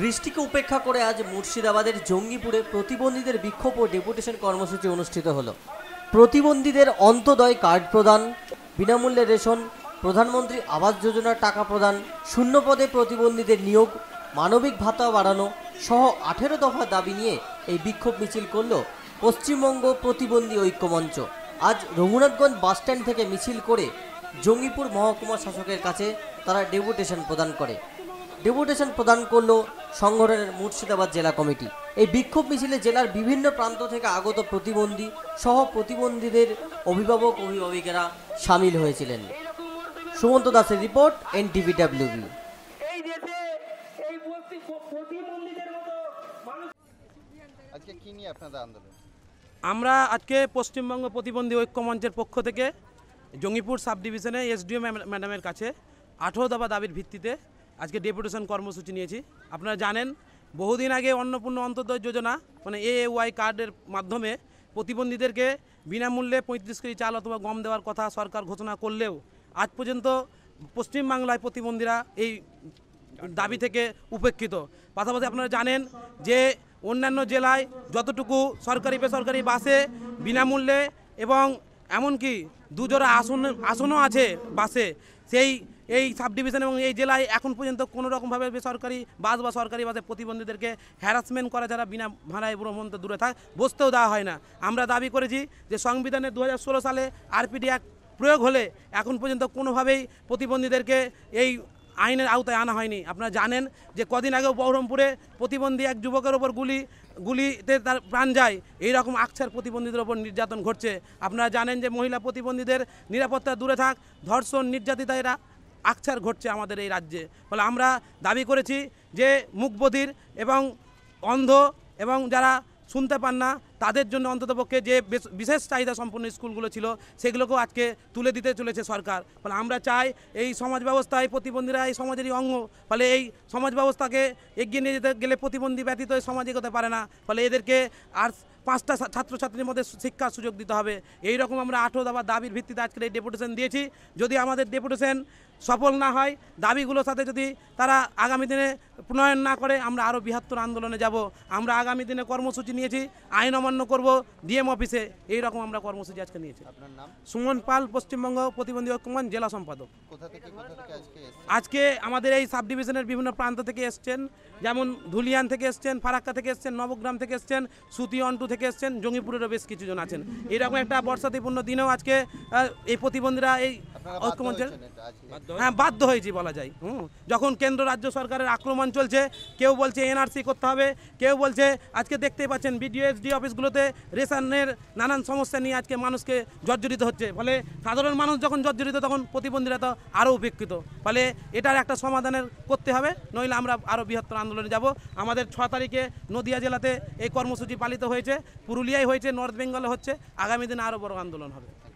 বৃষ্টিকে উপেক্ষা করে আজ মুর্শিদাবাদের জঙ্গিপুরে প্রতিবন্ধীদের বিক্ষোভ ও ডেপুটেশন কর্মসূচি অনুষ্ঠিত হলো প্রতিবন্ধীদের অন্তদয় কার্ড প্রদান বিনামূল্যে রেশন প্রধানমন্ত্রী আবাস যোজনার টাকা প্রদান শূন্য পদে প্রতিবন্ধীদের নিয়োগ মানবিক ভাতা বাড়ানো সহ আঠেরো দফা দাবি নিয়ে এই বিক্ষোভ মিছিল করল পশ্চিমবঙ্গ প্রতিবন্ধী ঐক্যমঞ্চ আজ রঘুনাথগঞ্জ বাসস্ট্যান্ড থেকে মিছিল করে জঙ্গিপুর মহকুমা শাসকের কাছে তারা ডেপুটেশন প্রদান করে ডেপুটেশন প্রদান করল সংগঠনের মুর্শিদাবাদ জেলা কমিটি এই বিক্ষোভ মিছিলে জেলার বিভিন্ন প্রান্ত থেকে আগত প্রতিবন্ধী সহ প্রতিবন্ধীদের অভিভাবক অভিভাবিকেরা সামিল হয়েছিলেন সুমন্ত দাসের রিপোর্ট টিভি ডাব্লিউবি আমরা আজকে পশ্চিমবঙ্গ প্রতিবন্ধী ঐক্য মঞ্চের পক্ষ থেকে জঙ্গিপুর সাব ডিভিশনে এসডিও ম্যাডামের কাছে আঠেরো দফা দাবির ভিত্তিতে আজকে ডেপুটেশন কর্মসূচি নিয়েছি আপনারা জানেন বহুদিন আগে অন্নপূর্ণ অন্তর্দয় যোজনা মানে এ ওয়াই কার্ডের মাধ্যমে প্রতিবন্ধীদেরকে বিনামূল্যে পঁয়ত্রিশ কেজি চাল অথবা গম দেওয়ার কথা সরকার ঘোষণা করলেও আজ পর্যন্ত পশ্চিমবাংলায় প্রতিবন্ধীরা এই দাবি থেকে উপেক্ষিত পাশাপাশি আপনারা জানেন যে অন্যান্য জেলায় যতটুকু সরকারি বেসরকারি বাসে বিনামূল্যে এবং এমনকি দুজোড়া আসন আসনও আছে বাসে সেই এই সাব ডিভিশন এবং এই জেলায় এখন পর্যন্ত কোনো রকমভাবে বেসরকারি বাস বা সরকারি বাসে প্রতিবন্ধীদেরকে হ্যারাসমেন্ট করা যারা বিনা ভাড়ায় ভ্রমণ দূরে থাক বসতেও দেওয়া হয় না আমরা দাবি করেছি যে সংবিধানে দু সালে আরপিডি অ্যাক্ট প্রয়োগ হলে এখন পর্যন্ত কোনোভাবেই প্রতিবন্ধীদেরকে এই আইনের আওতায় আনা হয়নি আপনারা জানেন যে কদিন আগেও বহরমপুরে প্রতিবন্ধী এক যুবকের ওপর গুলি গুলিতে তার প্রাণ যায় এই রকম আকছার প্রতিবন্ধীদের ওপর নির্যাতন ঘটছে আপনারা জানেন যে মহিলা প্রতিবন্ধীদের নিরাপত্তা দূরে থাক ধর্ষণ নির্যাতিতা এরা আকছার ঘটছে আমাদের এই রাজ্যে ফলে আমরা দাবি করেছি যে মুখবধির এবং অন্ধ এবং যারা শুনতে পান না তাদের জন্য অন্ততপক্ষে যে বিশেষ চাহিদা সম্পন্ন স্কুলগুলো ছিল সেগুলোকেও আজকে তুলে দিতে চলেছে সরকার ফলে আমরা চাই এই সমাজ ব্যবস্থায় প্রতিবন্ধীরা এই সমাজেরই অঙ্গ ফলে এই সমাজ ব্যবস্থাকে এগিয়ে নিয়ে যেতে গেলে প্রতিবন্ধী ব্যতীত সমাজে এগোতে পারে না ফলে এদেরকে আর পাঁচটা ছাত্রছাত্রীর মধ্যে শিক্ষার সুযোগ দিতে হবে এই রকম আমরা আঠেরো দাবার দাবির ভিত্তিতে আজকে এই ডেপুটেশন দিয়েছি যদি আমাদের ডেপুটেশন সফল না হয় দাবিগুলোর সাথে যদি তারা আগামী দিনে প্রণয়ন না করে আমরা আরও বৃহত্তর আন্দোলনে যাব আমরা আগামী দিনে কর্মসূচি নিয়েছি আইন মান্য করব ডিএম অফিসে এই রকম আমরা কর্মসূচি আজকে নিয়েছি সুমন পাল পশ্চিমবঙ্গ প্রতিবন্ধী ঐক্যমান জেলা সম্পাদক আজকে আমাদের এই সাব ডিভিশনের বিভিন্ন প্রান্ত থেকে এসছেন যেমন ধুলিয়ান থেকে এসছেন ফারাক্কা থেকে এসছেন নবগ্রাম থেকে এসছেন সুতি অন্টু থেকে এসছেন জঙ্গিপুরেরও বেশ কিছুজন আছেন এরকম একটা বর্ষাতিপূর্ণ দিনেও আজকে এই প্রতিবন্ধীরা এই ঐক্যমঞ্চের হ্যাঁ বাধ্য হয়েছি বলা যায় হুম যখন কেন্দ্র রাজ্য সরকারের আক্রমণ চলছে কেউ বলছে এনআরসি করতে হবে কেউ বলছে আজকে দেখতেই পাচ্ছেন বিডিওএসডি অফিসগুলোতে রেশনের নানান সমস্যা নিয়ে আজকে মানুষকে জর্জরিত হচ্ছে ফলে সাধারণ মানুষ যখন জর্জরিত তখন প্রতিবন্ধীরা তো আরও উপেক্ষিত ফলে এটার একটা সমাধানের করতে হবে নইলে আমরা আরও বৃহত্তর আন্দোলনে যাব আমাদের ছ তারিখে নদিয়া জেলাতে এই কর্মসূচি পালিত হয়েছে পুরুলিয়ায় হয়েছে নর্থ বেঙ্গলে হচ্ছে আগামী দিনে আরও বড় আন্দোলন হবে